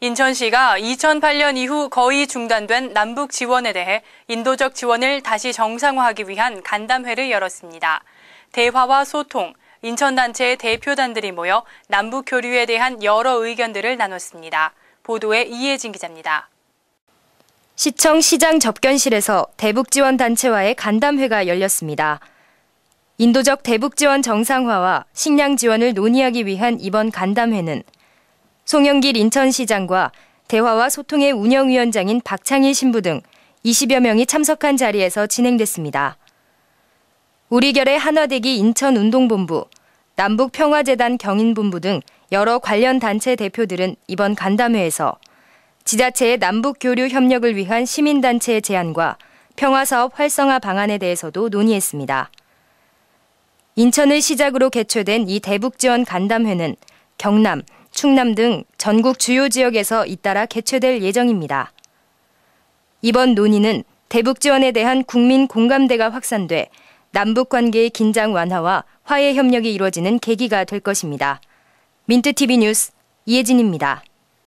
인천시가 2008년 이후 거의 중단된 남북 지원에 대해 인도적 지원을 다시 정상화하기 위한 간담회를 열었습니다. 대화와 소통, 인천단체의 대표단들이 모여 남북 교류에 대한 여러 의견들을 나눴습니다. 보도에 이혜진 기자입니다. 시청 시장 접견실에서 대북지원단체와의 간담회가 열렸습니다. 인도적 대북지원 정상화와 식량 지원을 논의하기 위한 이번 간담회는 송영길 인천시장과 대화와 소통의 운영위원장인 박창희 신부 등 20여 명이 참석한 자리에서 진행됐습니다. 우리결의 한화대기 인천운동본부, 남북평화재단 경인본부 등 여러 관련 단체 대표들은 이번 간담회에서 지자체의 남북교류 협력을 위한 시민단체의 제안과 평화사업 활성화 방안에 대해서도 논의했습니다. 인천을 시작으로 개최된 이 대북지원 간담회는 경남, 충남 등 전국 주요 지역에서 잇따라 개최될 예정입니다. 이번 논의는 대북 지원에 대한 국민 공감대가 확산돼 남북 관계의 긴장 완화와 화해 협력이 이루어지는 계기가 될 것입니다. 민트TV 뉴스 이혜진입니다.